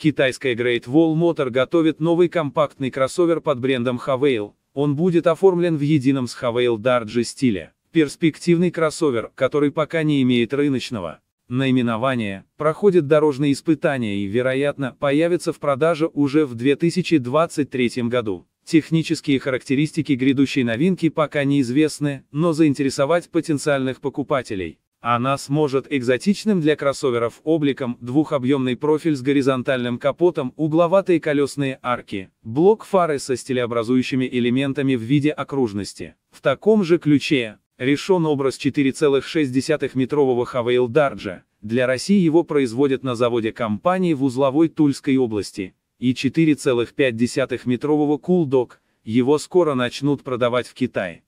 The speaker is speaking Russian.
Китайская Great Wall Motor готовит новый компактный кроссовер под брендом Havail. Он будет оформлен в едином с Havail Darge стиле. Перспективный кроссовер, который пока не имеет рыночного наименования, проходит дорожные испытания и, вероятно, появится в продаже уже в 2023 году. Технические характеристики грядущей новинки пока неизвестны, но заинтересовать потенциальных покупателей она сможет экзотичным для кроссоверов обликом, двухобъемный профиль с горизонтальным капотом, угловатые колесные арки, блок фары со стилеобразующими элементами в виде окружности. В таком же ключе решен образ 4,6-метрового Хавейл Дарджа. Для России его производят на заводе компании в узловой Тульской области. И 4,5-метрового Кулдок, его скоро начнут продавать в Китае.